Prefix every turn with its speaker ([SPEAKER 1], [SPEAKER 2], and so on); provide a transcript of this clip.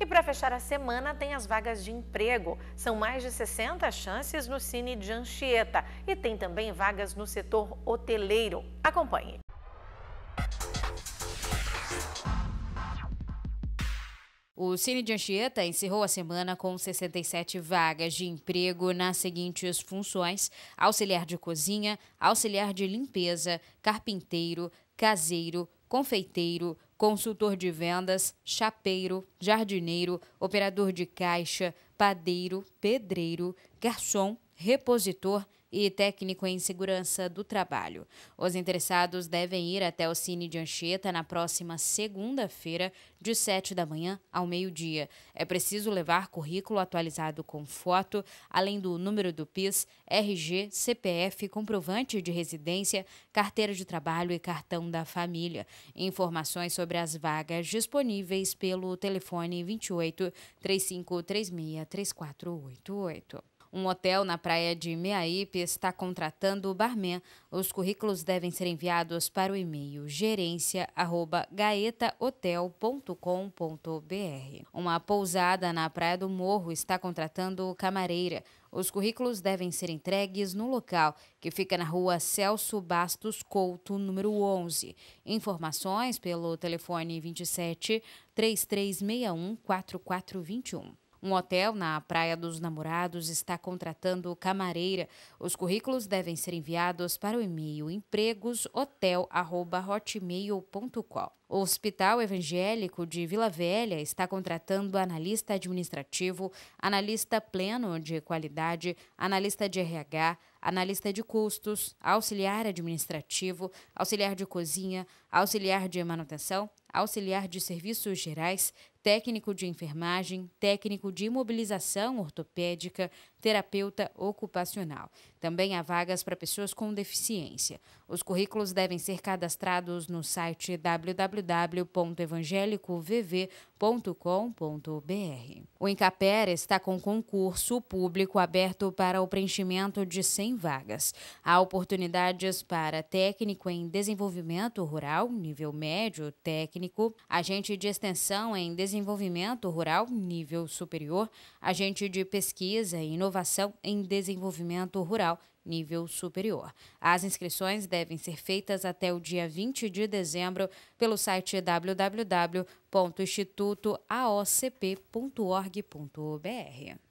[SPEAKER 1] E para fechar a semana, tem as vagas de emprego. São mais de 60 chances no Cine de Anchieta e tem também vagas no setor hoteleiro. Acompanhe. O Cine de Anchieta encerrou a semana com 67 vagas de emprego nas seguintes funções: auxiliar de cozinha, auxiliar de limpeza, carpinteiro, caseiro, confeiteiro, consultor de vendas, chapeiro, jardineiro, operador de caixa, padeiro, pedreiro, garçom, repositor e técnico em segurança do trabalho. Os interessados devem ir até o Cine de Anchieta na próxima segunda-feira, de 7 da manhã ao meio-dia. É preciso levar currículo atualizado com foto, além do número do PIS, RG, CPF, comprovante de residência, carteira de trabalho e cartão da família. Informações sobre as vagas disponíveis pelo telefone 28 3536 3488. Um hotel na praia de Meaípe está contratando o barman. Os currículos devem ser enviados para o e-mail gerência@gaetahotel.com.br. Uma pousada na Praia do Morro está contratando camareira. Os currículos devem ser entregues no local, que fica na rua Celso Bastos Couto, número 11. Informações pelo telefone 27 3361 4421. Um hotel na Praia dos Namorados está contratando camareira. Os currículos devem ser enviados para o e-mail empregoshotel.hotmail.com. O Hospital Evangélico de Vila Velha está contratando analista administrativo, analista pleno de qualidade, analista de RH, analista de custos, auxiliar administrativo, auxiliar de cozinha, auxiliar de manutenção, auxiliar de serviços gerais, técnico de enfermagem, técnico de imobilização ortopédica, terapeuta ocupacional. Também há vagas para pessoas com deficiência. Os currículos devem ser cadastrados no site www.evangelicovv.com.br. O Incapera está com concurso público aberto para o preenchimento de 100 vagas. Há oportunidades para técnico em desenvolvimento rural, nível médio, técnico, agente de extensão em desenvolvimento rural, nível superior, agente de pesquisa e inovação em desenvolvimento rural nível superior. As inscrições devem ser feitas até o dia 20 de dezembro pelo site www.institutoaocp.org.br.